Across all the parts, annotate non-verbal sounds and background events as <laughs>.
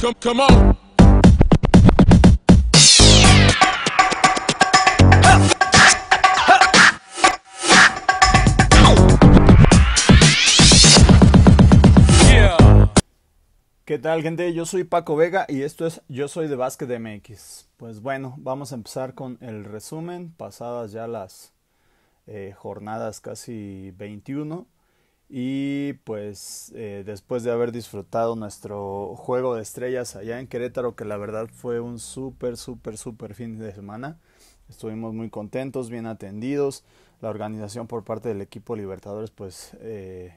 ¿Qué tal gente? Yo soy Paco Vega y esto es Yo Soy de Básquet MX. Pues bueno, vamos a empezar con el resumen, pasadas ya las eh, jornadas casi 21 y pues eh, después de haber disfrutado nuestro juego de estrellas allá en Querétaro, que la verdad fue un súper, súper, súper fin de semana, estuvimos muy contentos, bien atendidos. La organización por parte del equipo Libertadores, pues eh,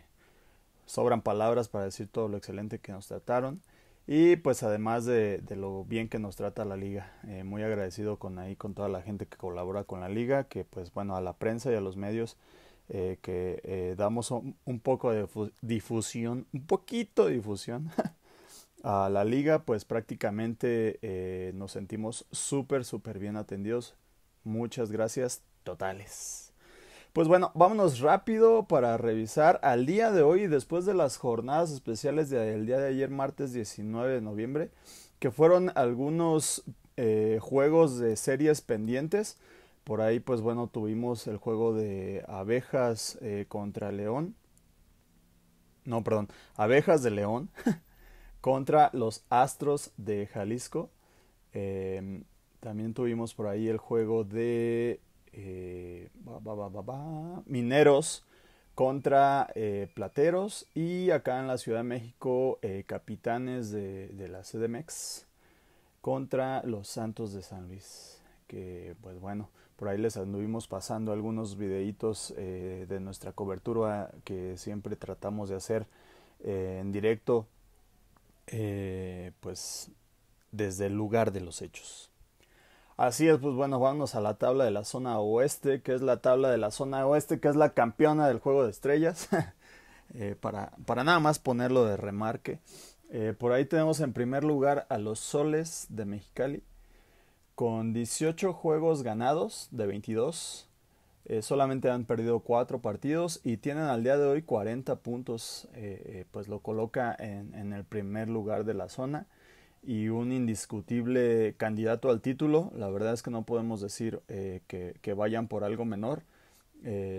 sobran palabras para decir todo lo excelente que nos trataron. Y pues además de, lo bien que nos trata la liga, eh, muy agradecido con ahí, con toda la gente que colabora con la liga, que pues bueno, a la prensa y a los medios eh, que eh, damos un, poco de difusión, un poquito de difusión <laughs> a la liga, pues prácticamente eh, nos sentimos súper, súper bien atendidos. Muchas gracias totales. Pues bueno, vámonos rápido para revisar al día de hoy, después de las jornadas especiales del día de ayer, martes 19 de noviembre, que fueron algunos juegos de series pendientes. Por ahí, pues bueno, tuvimos el juego de abejas eh, contra León. No, perdón, abejas de León <laughs> contra los Astros de Jalisco. Em, también tuvimos por ahí el juego de eh, Mineros contra eh, Plateros y acá en la Ciudad de México Capitanes de, de la CDMX contra los Santos de San Luis. Que pues bueno, por ahí les anduvimos pasando algunos videitos eh, de nuestra cobertura que siempre tratamos de hacer eh, en directo, eh, pues desde el lugar de los hechos. Así es, pues bueno, vamos a la tabla de la zona oeste, que es la tabla de la zona oeste, que es la campeona del juego de estrellas, <laughs> para, para nada más ponerlo de remarque. por ahí tenemos en primer lugar a los soles de Mexicali, con 18 juegos ganados de 22. Eh, solamente han perdido 4 partidos y tienen al día de hoy 40 puntos, eh, eh, pues lo coloca en, el primer lugar de la zona y un indiscutible candidato al título. La verdad es que no podemos decir que, vayan por algo menor.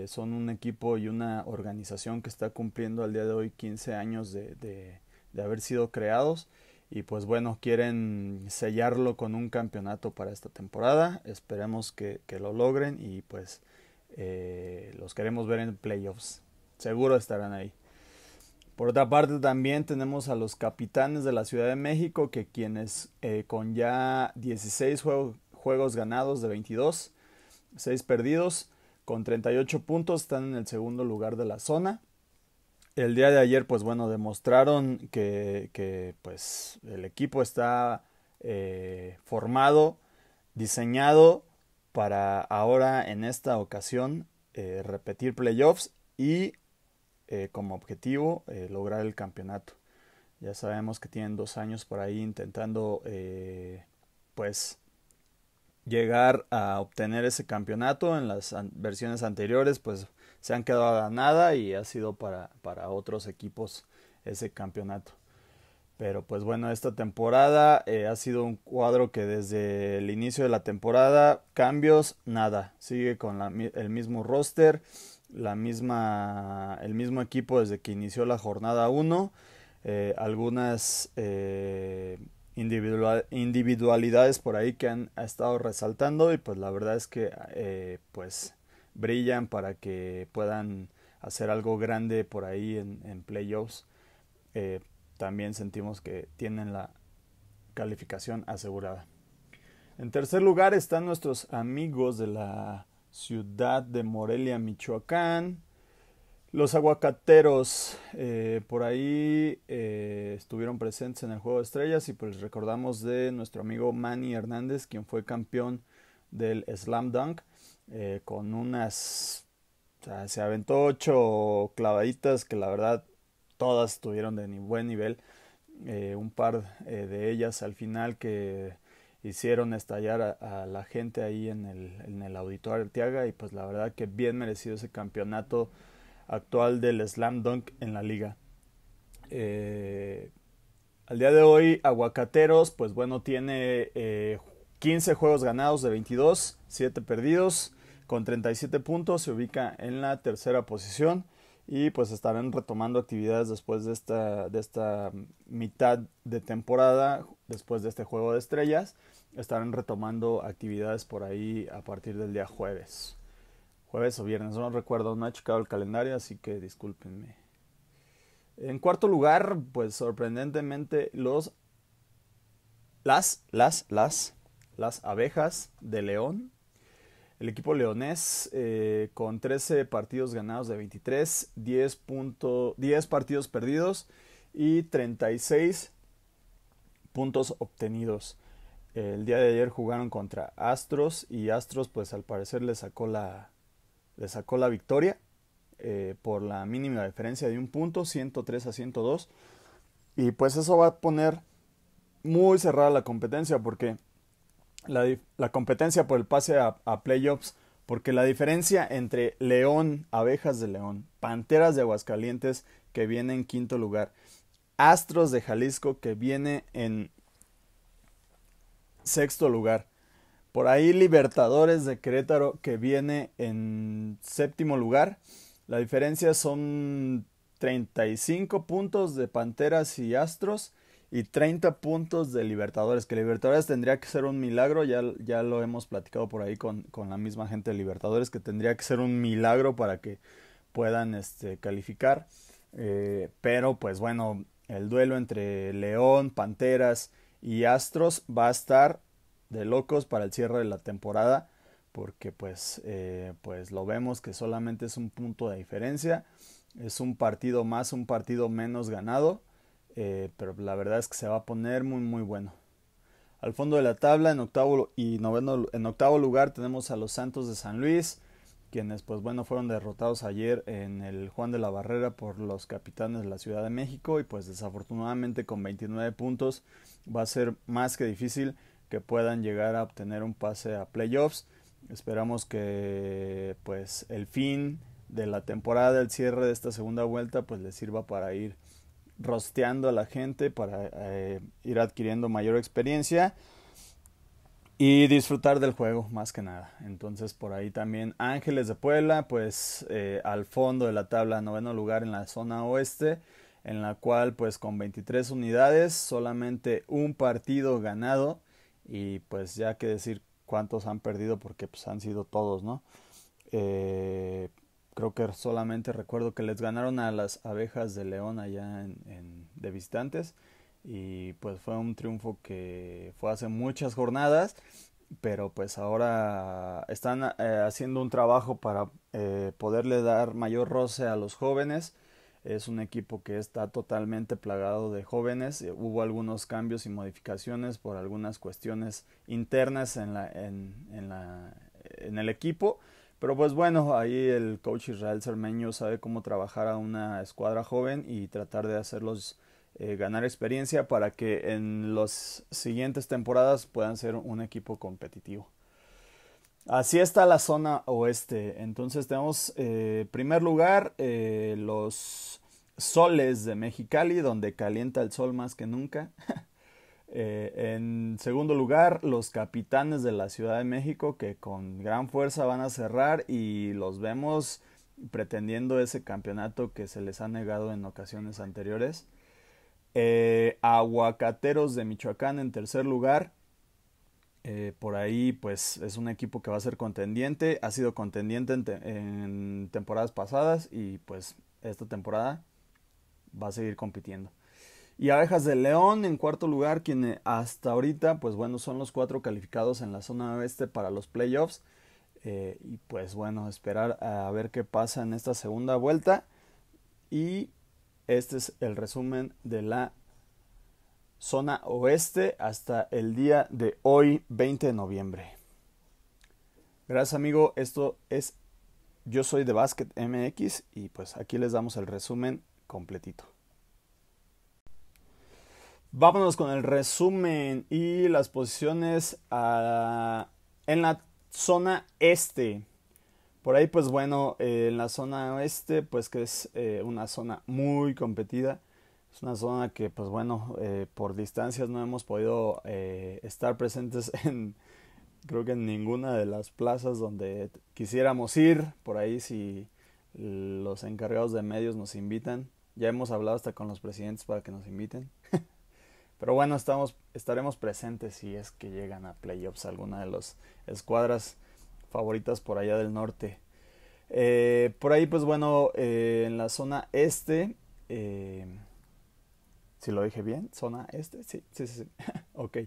son un equipo y una organización que está cumpliendo al día de hoy 15 años de haber sido creados y pues bueno, quieren sellarlo con un campeonato para esta temporada. Esperemos que, lo logren y pues eh, los queremos ver en playoffs. Seguro estarán ahí. Por otra parte también tenemos a los capitanes de la Ciudad de México que quienes eh, con ya 16 juegos ganados de 22, 6 perdidos, con 38 puntos están en el segundo lugar de la zona el día de ayer, pues bueno, demostraron que, pues el equipo está eh, formado, diseñado para ahora en esta ocasión eh, repetir playoffs y eh, como objetivo lograr el campeonato. Ya sabemos que tienen dos años por ahí intentando pues llegar a obtener ese campeonato en las versiones anteriores pues se han quedado a nada y ha sido para, para otros equipos ese campeonato. Pero pues bueno, esta temporada eh, ha sido un cuadro que desde el inicio de la temporada, cambios, nada. Sigue con el mismo roster, la misma, el mismo equipo desde que inició la jornada 1. Eh, algunas eh, individualidades por ahí que han estado resaltando y pues la verdad es que pues brillan, para que puedan hacer algo grande por ahí en, en playoffs. Eh, también sentimos que tienen la calificación asegurada. En tercer lugar están nuestros amigos de la ciudad de Morelia, Michoacán. Los aguacateros eh, por ahí eh, estuvieron presentes en el juego de estrellas y pues recordamos de nuestro amigo Manny Hernández, quien fue campeón del Slam Dunk. Eh, con unas... se aventó ocho clavaditas que la verdad todas tuvieron de buen nivel. Eh, un par eh, de ellas al final que hicieron estallar a, la gente ahí en el, auditorio de auditorio Arteaga y pues la verdad que bien merecido ese campeonato actual del slam dunk en la liga. al día de hoy Aguacateros pues bueno tiene 15 juegos ganados de 22, 7 perdidos con 37 puntos, se ubica en la tercera posición y pues estarán retomando actividades después de esta, de esta mitad de temporada, después de este juego de estrellas, estarán retomando actividades por ahí a partir del día jueves. Jueves o viernes, no recuerdo, no he checado el calendario, así que discúlpenme. En cuarto lugar, pues sorprendentemente los las las las las abejas de León el equipo leonés eh, con 13 partidos ganados de 23, 10, 10 partidos perdidos y 36 puntos obtenidos. El día de ayer jugaron contra Astros y Astros pues al parecer le sacó la, le sacó la victoria eh, por la mínima diferencia de un punto, 103 a 102. Y pues eso va a poner muy cerrada la competencia porque la, competencia por el pase a, a playoffs, porque la diferencia entre León, Abejas de León, Panteras de Aguascalientes, que viene en quinto lugar, Astros de Jalisco, que viene en sexto lugar, por ahí Libertadores de Querétaro, que viene en séptimo lugar, la diferencia son 35 puntos de Panteras y Astros y 30 puntos de Libertadores, que Libertadores tendría que ser un milagro, ya, ya lo hemos platicado por ahí con, la misma gente de Libertadores, que tendría que ser un milagro para que puedan este, calificar. Eh, pero pues bueno, el duelo entre León, Panteras y Astros va a estar de locos para el cierre de la temporada, porque pues, eh, pues lo vemos que solamente es un punto de diferencia, es un partido más, un partido menos ganado eh, pero la verdad es que se va a poner muy muy bueno. Al fondo de la tabla, en octavo, y noveno, en octavo lugar, tenemos a los Santos de San Luis, quienes pues bueno fueron derrotados ayer en el Juan de la Barrera por los capitanes de la Ciudad de México y pues desafortunadamente con 29 puntos va a ser más que difícil que puedan llegar a obtener un pase a playoffs. Esperamos que pues el fin de la temporada, el cierre de esta segunda vuelta pues les sirva para ir rosteando a la gente para eh, ir adquiriendo mayor experiencia y disfrutar del juego más que nada. Entonces por ahí también Ángeles de Puebla, pues eh, al fondo de la tabla, noveno lugar en la zona oeste, en la cual pues con 23 unidades, solamente un partido ganado y pues ya que decir cuántos han perdido porque pues han sido todos, ¿no? Eh, creo que solamente recuerdo que les ganaron a las abejas de León allá de visitantes y pues fue un triunfo que fue hace muchas jornadas pero pues ahora están eh, haciendo un trabajo para eh, poderle dar mayor roce a los jóvenes es un equipo que está totalmente plagado de jóvenes eh, hubo algunos cambios y modificaciones por algunas cuestiones internas en en el equipo pero pues bueno, ahí el coach Israel Cermeño sabe cómo trabajar a una escuadra joven y tratar de hacerlos eh, ganar experiencia para que en las siguientes temporadas puedan ser un equipo competitivo. Así está la zona oeste. Entonces tenemos en eh, primer lugar eh, los soles de Mexicali, donde calienta el sol más que nunca. <laughs> Eh, en segundo lugar, los capitanes de la Ciudad de México que con gran fuerza van a cerrar y los vemos pretendiendo ese campeonato que se les ha negado en ocasiones anteriores. Eh, aguacateros de Michoacán en tercer lugar. Eh, por ahí pues es un equipo que va a ser contendiente, ha sido contendiente en temporadas pasadas y pues esta temporada va a seguir compitiendo. Y Abejas de León en cuarto lugar, quien eh, hasta ahorita, pues bueno, son los cuatro calificados en la zona oeste para los playoffs. Eh, y pues bueno, esperar a ver qué pasa en esta segunda vuelta. Y este es el resumen de la zona oeste hasta el día de hoy, 20 de noviembre. Gracias amigo, esto es Yo Soy de Basket MX y pues aquí les damos el resumen completito. Vámonos con el resumen y las posiciones ah, en la zona este. Por ahí, pues bueno, eh, en la zona oeste, pues que es eh, una zona muy competida. Es una zona que, pues bueno, eh, por distancias no hemos podido estar presentes <laughs> en, creo que en ninguna de las plazas donde quisiéramos ir. Por ahí, si los encargados de medios nos invitan. Ya hemos hablado hasta con los presidentes para que nos inviten. Pero bueno, estaremos presentes si es que llegan a playoffs alguna de las escuadras favoritas por allá del norte. Eh, por ahí, pues bueno, eh, en la zona este, eh, si lo dije bien, zona este, sí, sí, sí, sí. <laughs> ok.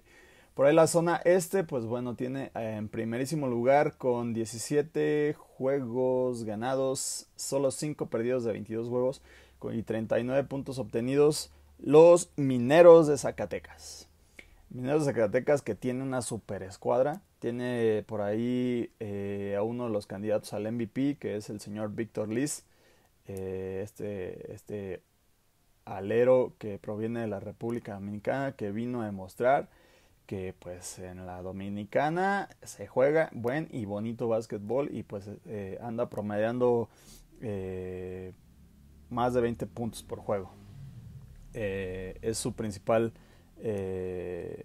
Por ahí la zona este, pues bueno, tiene en primerísimo lugar con 17 juegos ganados, solo 5 perdidos de 22 juegos y 39 puntos obtenidos los mineros de Zacatecas. Mineros de Zacatecas que tiene una super escuadra. Tiene por ahí eh, a uno de los candidatos al MVP, que es el señor Víctor Liz. Eh, este, este alero que proviene de la República Dominicana, que vino a demostrar que pues en la Dominicana se juega buen y bonito básquetbol y pues eh, anda promediando más de 20 puntos por juego. Eh, es su principal eh,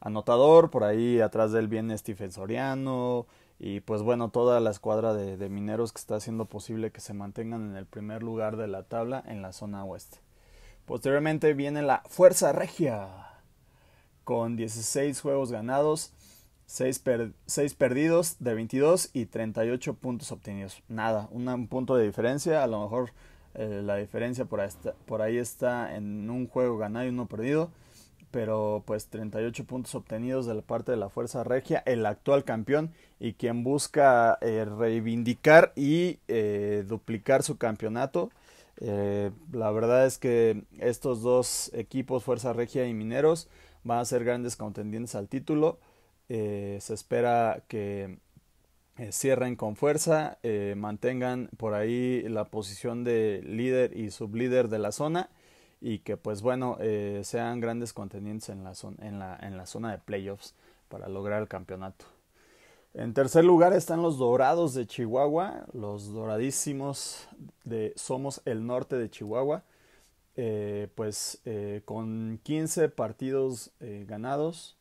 anotador. Por ahí atrás de él viene Stephen Soriano. Y pues bueno, toda la escuadra de, mineros que está haciendo posible que se mantengan en el primer lugar de la tabla en la zona oeste. Posteriormente viene la Fuerza Regia. Con 16 juegos ganados, 6 perdidos de 22 y 38 puntos obtenidos. Nada, un punto de diferencia. A lo mejor eh, la diferencia por ahí, está, en un juego ganado y uno perdido. Pero pues 38 puntos obtenidos de la parte de la Fuerza Regia, el actual campeón y quien busca eh, reivindicar y eh, duplicar su campeonato. la verdad es que estos dos equipos, Fuerza Regia y Mineros, van a ser grandes contendientes al título. se espera que eh, cierren con fuerza, eh, mantengan por ahí la posición de líder y sublíder de la zona y que pues bueno eh, sean grandes contendientes en la, zona, en, la, en la zona de playoffs para lograr el campeonato. En tercer lugar están los Dorados de Chihuahua, los doradísimos de Somos el Norte de Chihuahua, pues con 15 partidos ganados,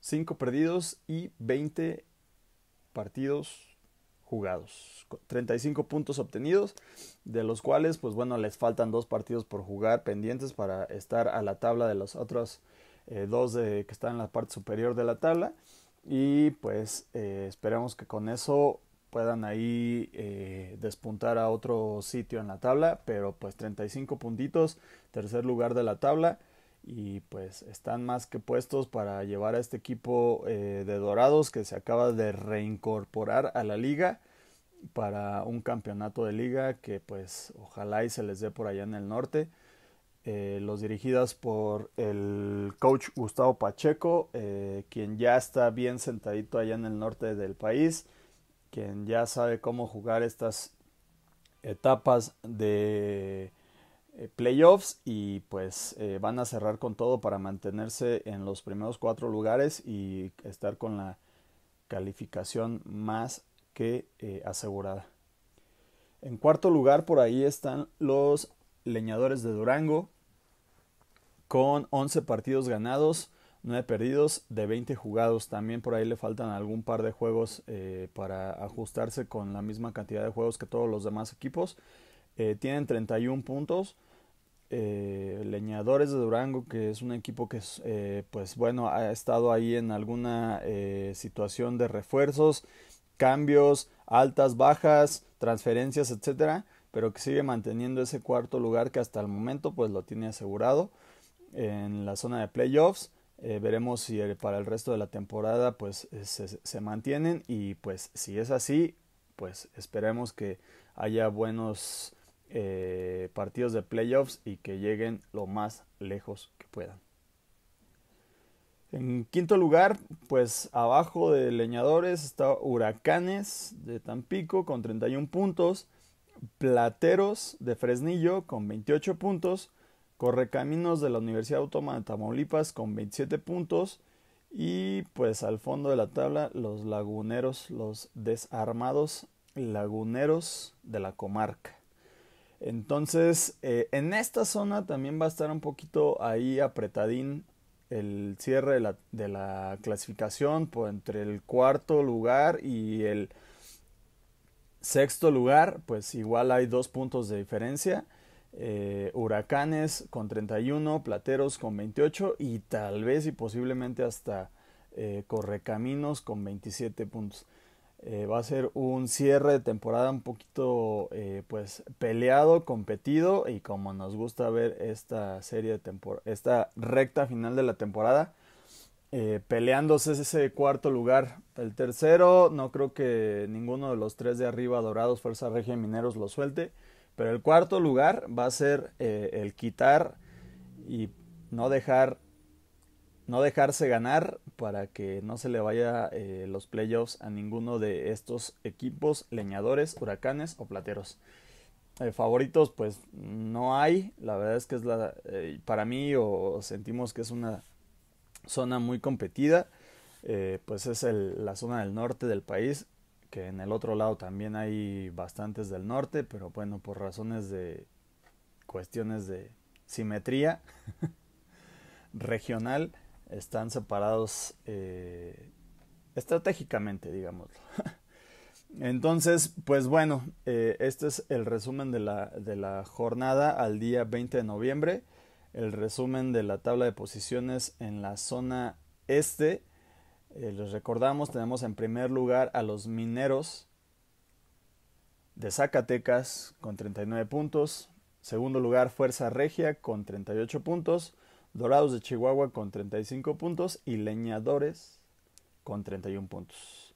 5 perdidos y 20 partidos jugados, 35 puntos obtenidos, de los cuales, pues bueno, les faltan dos partidos por jugar pendientes para estar a la tabla de los otros eh, dos de, que están en la parte superior de la tabla. Y pues esperamos eh, esperemos que con eso puedan ahí eh, despuntar a otro sitio en la tabla, pero pues 35 puntitos, tercer lugar de la tabla y pues están más que puestos para llevar a este equipo eh, de Dorados que se acaba de reincorporar a la liga para un campeonato de liga que pues ojalá y se les dé por allá en el norte. Eh, los dirigidas por el coach Gustavo Pacheco, eh, quien ya está bien sentadito allá en el norte del país, quien ya sabe cómo jugar estas etapas de eh, playoffs y pues eh, van a cerrar con todo para mantenerse en los primeros cuatro lugares y estar con la calificación más que eh, asegurada. En cuarto lugar por ahí están los leñadores de Durango con 11 partidos ganados, 9 perdidos de 20 jugados. También por ahí le faltan algún par de juegos para ajustarse con la misma cantidad de juegos que todos los demás equipos. tienen 31 puntos eh, Leñadores de Durango, que es un equipo que, eh, pues bueno, ha estado ahí en alguna eh, situación de refuerzos, cambios, altas, bajas, transferencias, etcétera, pero que sigue manteniendo ese cuarto lugar que hasta el momento, pues lo tiene asegurado en la zona de playoffs. veremos si para el resto de la temporada pues se, se mantienen y pues si es así pues esperemos que haya buenos eh, partidos de playoffs y que lleguen lo más lejos que puedan. En quinto lugar, pues abajo de Leñadores está Huracanes de Tampico con 31 puntos, Plateros de Fresnillo con 28 puntos, Correcaminos de la Universidad Autónoma de Tamaulipas con 27 puntos y pues al fondo de la tabla los laguneros, los desarmados laguneros de la comarca entonces, eh, en esta zona también va a estar un poquito ahí apretadín el cierre de la, clasificación entre el cuarto lugar y el sexto lugar, pues igual hay dos puntos de diferencia. Eh, huracanes con 31, Plateros con 28 y tal vez y posiblemente hasta eh, Correcaminos con 27 puntos. Eh, va a ser un cierre de temporada un poquito eh, pues peleado, competido y como nos gusta ver esta serie de temporada, esta recta final de la temporada, eh, peleándose ese cuarto lugar. El tercero, no creo que ninguno de los tres de arriba, Dorados, Fuerza Regia Mineros lo suelte, pero el cuarto lugar va a ser el quitar y no dejar no dejarse ganar para que no se le vaya eh, los playoffs a ninguno de estos equipos leñadores, huracanes o plateros. Eh, favoritos pues no hay, la verdad es que es la eh, para mí o sentimos que es una zona muy competida, pues es la zona del norte del país, que en el otro lado también hay bastantes del norte, pero bueno, por razones de cuestiones de simetría <laughs> regional, están separados eh, estratégicamente, digámoslo. <laughs> Entonces, pues bueno, eh, este es el resumen de la, jornada al día 20 de noviembre, el resumen de la tabla de posiciones en la zona este. Eh, les recordamos, tenemos en primer lugar a los mineros de Zacatecas con 39 puntos, segundo lugar Fuerza Regia con 38 puntos, Dorados de Chihuahua con 35 puntos y Leñadores con 31 puntos.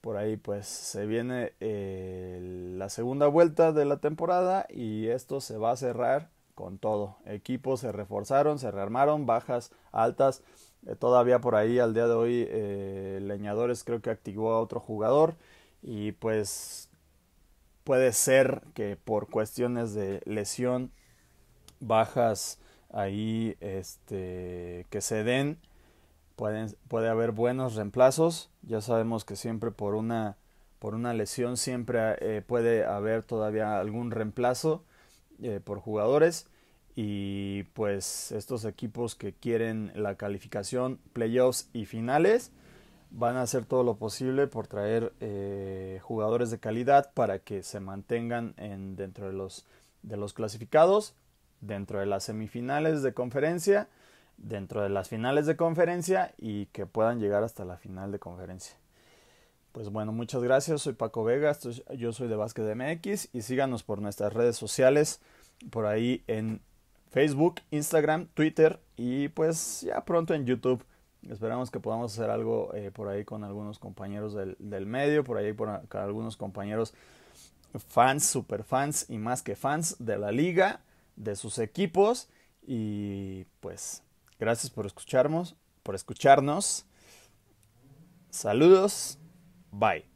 Por ahí pues se viene eh, la segunda vuelta de la temporada y esto se va a cerrar con todo. Equipos se reforzaron, se rearmaron, bajas, altas. Eh, todavía por ahí al día de hoy eh, Leñadores creo que activó a otro jugador y pues puede ser que por cuestiones de lesión, bajas ahí este, que se den. puede haber buenos reemplazos. Ya sabemos que siempre por una, lesión siempre eh, puede haber todavía algún reemplazo eh, por jugadores. Y pues estos equipos que quieren la calificación, playoffs y finales van a hacer todo lo posible por traer eh, jugadores de calidad para que se mantengan dentro de los, de los clasificados dentro de las semifinales de conferencia, dentro de las finales de conferencia y que puedan llegar hasta la final de conferencia. Pues bueno, muchas gracias. Soy Paco Vegas, yo soy de Básquet MX y síganos por nuestras redes sociales, por ahí en Facebook, Instagram, Twitter y pues ya pronto en YouTube. Esperamos que podamos hacer algo eh, por ahí con algunos compañeros del, medio, por ahí por, con algunos compañeros fans, super fans y más que fans de la liga de sus equipos. Y pues gracias por escucharnos, por escucharnos. Saludos. Bye.